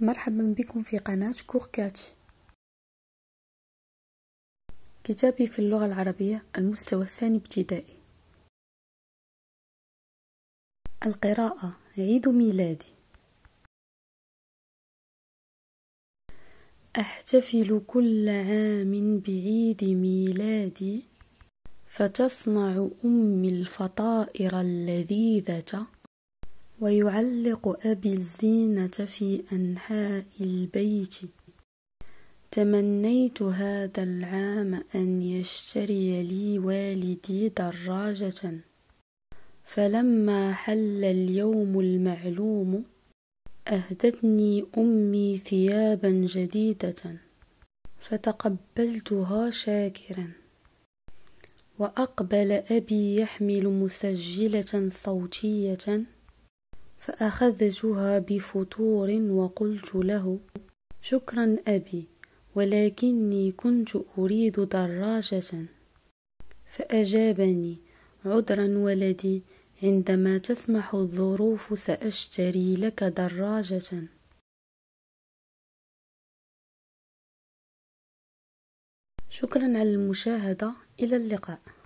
مرحبا بكم في قناة كوركاتش كتابي في اللغة العربية المستوى الثاني ابتدائي القراءة عيد ميلادي أحتفل كل عام بعيد ميلادي فتصنع أمي الفطائر اللذيذة ويعلق أبي الزينة في أنحاء البيت تمنيت هذا العام أن يشتري لي والدي دراجة فلما حل اليوم المعلوم أهدتني أمي ثيابا جديدة فتقبلتها شاكرا وأقبل أبي يحمل مسجلة صوتية فأخذتها بفتور وقلت له شكرا أبي ولكني كنت أريد دراجة فأجابني عذرا ولدي عندما تسمح الظروف سأشتري لك دراجة شكرا على المشاهدة إلى اللقاء